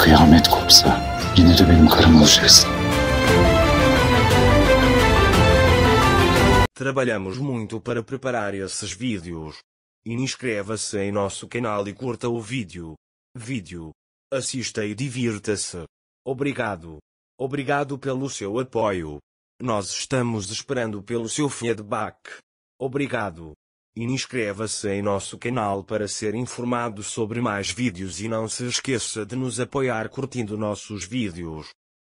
Kıyamet kopsa yine de benim karım olacaksın. Trabalhamos muito para preparar esses vídeos. Inscreva-se em nosso canal e curta o vídeo. Vídeo. Assista e divirta-se. Obrigado. Obrigado pelo seu apoio. Nós estamos esperando pelo seu feedback. Obrigado. Inscreva-se em nosso canal para ser informado sobre mais vídeos e não se esqueça de nos apoiar curtindo nossos vídeos.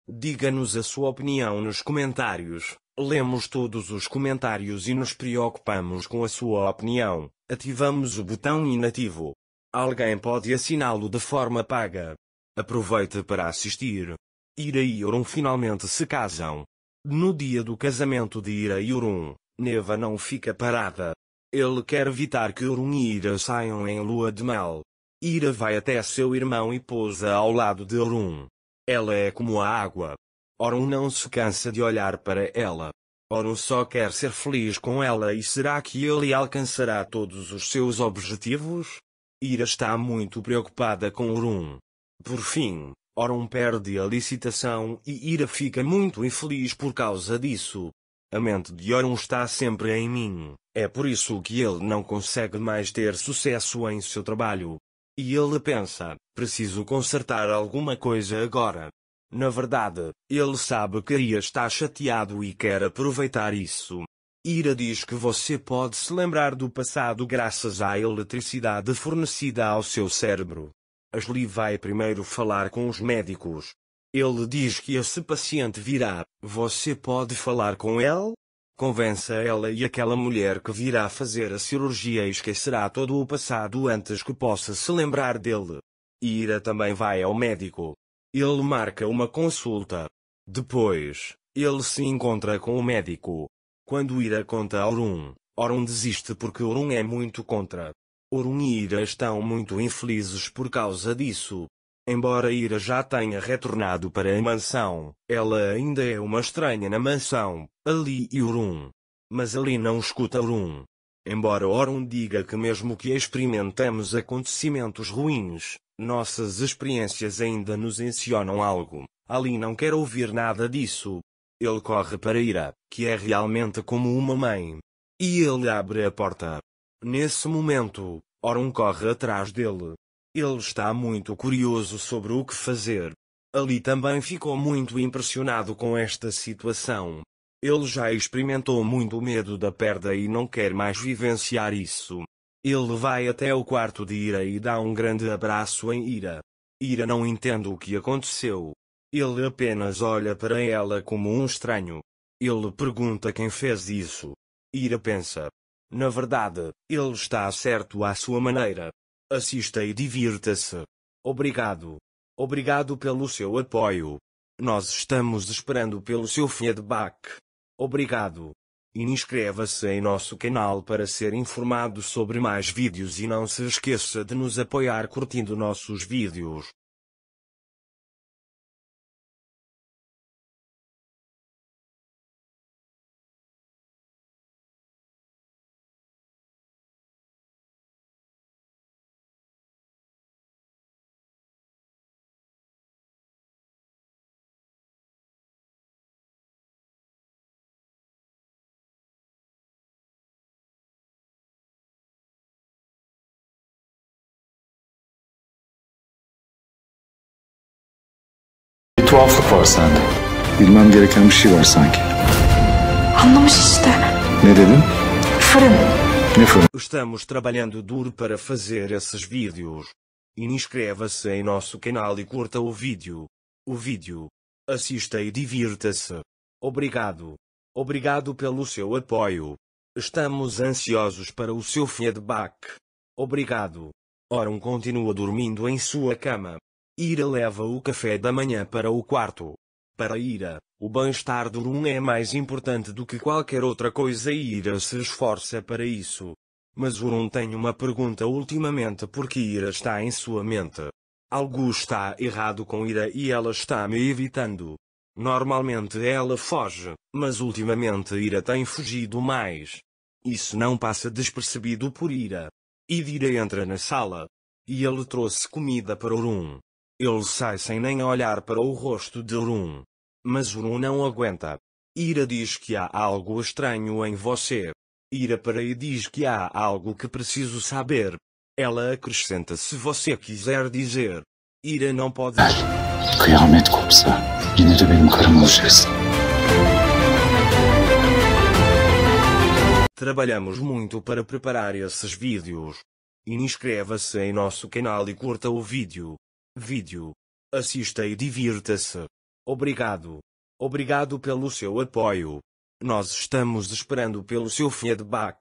Diga-nos a sua opinião nos comentários. Lemos todos os comentários e nos preocupamos com a sua opinião. Ativamos o botão inativo. Alguém pode assiná-lo de forma paga. Aproveite para assistir. Ira e Urum finalmente se casam. No dia do casamento de Ira e Urum, Neva não fica parada. Ele quer evitar que Urun e Ira saiam em lua de mel. Ira vai até seu irmão e pousa ao lado de Orun. Ela é como a água. Orun não se cansa de olhar para ela. Orun só quer ser feliz com ela e será que ele alcançará todos os seus objetivos? Ira está muito preocupada com Orun. Por fim, Orun perde a licitação e Ira fica muito infeliz por causa disso. A mente de Orion está sempre em mim, é por isso que ele não consegue mais ter sucesso em seu trabalho. E ele pensa, preciso consertar alguma coisa agora. Na verdade, ele sabe que Aria está chateado e quer aproveitar isso. Ira diz que você pode se lembrar do passado graças à eletricidade fornecida ao seu cérebro. Ashley vai primeiro falar com os médicos, ele diz que esse paciente virá, você pode falar com ele? Convença ela e aquela mulher que virá fazer a cirurgia e esquecerá todo o passado antes que possa se lembrar dele. Ira também vai ao médico. Ele marca uma consulta. Depois, ele se encontra com o médico. Quando Ira conta a Orun, Orun desiste porque Orun é muito contra. Orun e Ira estão muito infelizes por causa disso, Embora Ira já tenha retornado para a mansão, ela ainda é uma estranha na mansão, Ali e Orun. Mas Ali não escuta Orun. Embora Orun diga que mesmo que experimentemos acontecimentos ruins, nossas experiências ainda nos ensinam algo, Ali não quer ouvir nada disso. Ele corre para Ira, que é realmente como uma mãe. E ele abre a porta. Nesse momento, Orun corre atrás dele, ele está muito curioso sobre o que fazer. Ali também ficou muito impressionado com esta situação. Ele já experimentou muito medo da perda e não quer mais vivenciar isso. Ele vai até o quarto de Ira e dá um grande abraço em Ira. Ira não entende o que aconteceu. Ele apenas olha para ela como um estranho. Ele pergunta quem fez isso. Ira pensa. Na verdade, ele está certo à sua maneira. Assista e divirta-se. Obrigado. Obrigado pelo seu apoio. Nós estamos esperando pelo seu feedback. Obrigado. E inscreva-se em nosso canal para ser informado sobre mais vídeos e não se esqueça de nos apoiar curtindo nossos vídeos. tuhaflık var sende. Bilmem gereken bir şey var sanki. Anlamış işte. Ne dedin? Fırın. Ne fırın? Estamos trabalhando duro para fazer esses vídeos. Inscreva-se em nosso canal e curta o vídeo. O vídeo. Assista e divirta-se. Obrigado. Obrigado pelo seu apoio. Estamos ansiosos para o seu feedback. Obrigado. Oram continua dormindo em sua cama. Ira leva o café da manhã para o quarto. Para Ira, o bem-estar do Rum é mais importante do que qualquer outra coisa e Ira se esforça para isso. Mas o Rum tem uma pergunta ultimamente porque Ira está em sua mente. Algo está errado com Ira e ela está me evitando. Normalmente ela foge, mas ultimamente Ira tem fugido mais. Isso não passa despercebido por Ira. Ira entra na sala. E ele trouxe comida para Urum ele sai sem nem olhar para o rosto de Run. Mas Run não aguenta. Ira diz que há algo estranho em você. Ira para e diz que há algo que preciso saber. Ela acrescenta se você quiser dizer. Ira não pode. Kıyamet kopsa yine de benim karım Trabalhamos muito para preparar esses vídeos. Inscreva-se em nosso canal e curta o vídeo. Vídeo. Assista e divirta-se. Obrigado. Obrigado pelo seu apoio. Nós estamos esperando pelo seu feedback.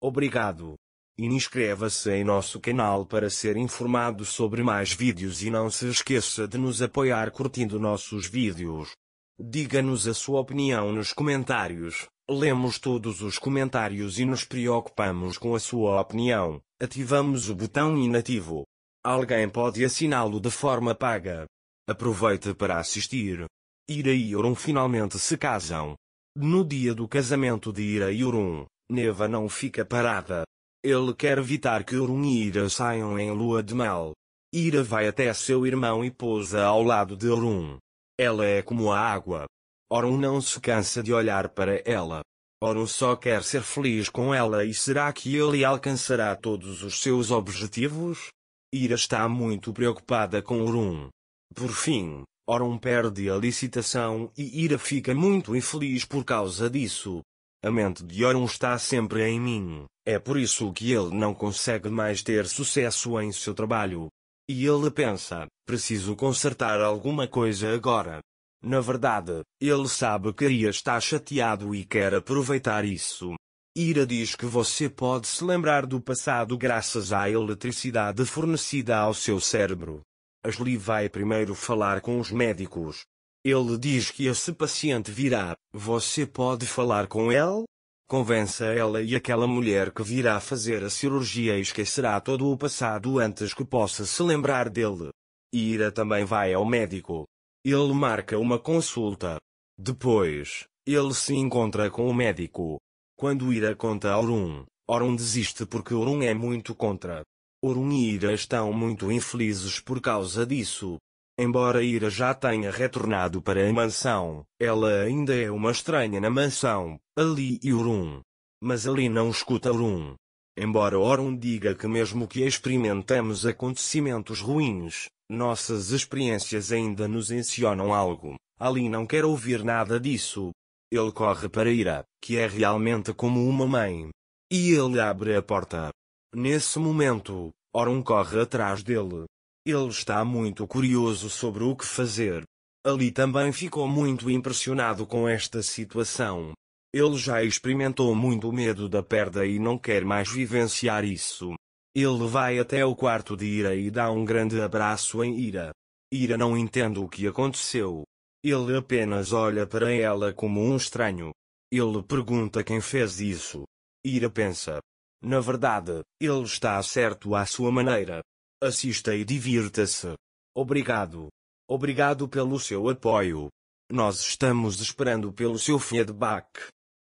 Obrigado. inscreva-se em nosso canal para ser informado sobre mais vídeos e não se esqueça de nos apoiar curtindo nossos vídeos. Diga-nos a sua opinião nos comentários. Lemos todos os comentários e nos preocupamos com a sua opinião. Ativamos o botão inativo. Alguém pode assiná-lo de forma paga. Aproveite para assistir. Ira e Euron finalmente se casam. No dia do casamento de Ira e Euron, Neva não fica parada. Ele quer evitar que Euron e Ira saiam em lua de mel. Ira vai até seu irmão e pousa ao lado de Orun. Ela é como a água. Orun não se cansa de olhar para ela. Orun só quer ser feliz com ela e será que ele alcançará todos os seus objetivos? Ira está muito preocupada com Orun. Por fim, Orun perde a licitação e Ira fica muito infeliz por causa disso. A mente de Orun está sempre em mim, é por isso que ele não consegue mais ter sucesso em seu trabalho. E ele pensa, preciso consertar alguma coisa agora. Na verdade, ele sabe que Ria está chateado e quer aproveitar isso. Ira diz que você pode se lembrar do passado graças à eletricidade fornecida ao seu cérebro. Ashley vai primeiro falar com os médicos. Ele diz que esse paciente virá. Você pode falar com ele? Convença ela e aquela mulher que virá fazer a cirurgia e esquecerá todo o passado antes que possa se lembrar dele. Ira também vai ao médico. Ele marca uma consulta. Depois, ele se encontra com o médico. Quando Ira conta Orun, Orun desiste porque Orun é muito contra. Orun e Ira estão muito infelizes por causa disso. Embora Ira já tenha retornado para a mansão, ela ainda é uma estranha na mansão, Ali e Orun. Mas Ali não escuta Orun. Embora Orun diga que mesmo que experimentemos acontecimentos ruins, nossas experiências ainda nos ensinam algo, Ali não quer ouvir nada disso, ele corre para Ira, que é realmente como uma mãe. E ele abre a porta. Nesse momento, Orun corre atrás dele. Ele está muito curioso sobre o que fazer. Ali também ficou muito impressionado com esta situação. Ele já experimentou muito medo da perda e não quer mais vivenciar isso. Ele vai até o quarto de Ira e dá um grande abraço em Ira. Ira não entende o que aconteceu. Ele apenas olha para ela como um estranho. Ele pergunta quem fez isso. Ira pensa. Na verdade, ele está certo à sua maneira. Assista e divirta-se. Obrigado. Obrigado pelo seu apoio. Nós estamos esperando pelo seu feedback.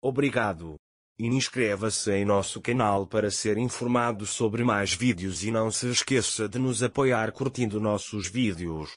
Obrigado. Inscreva-se em nosso canal para ser informado sobre mais vídeos e não se esqueça de nos apoiar curtindo nossos vídeos.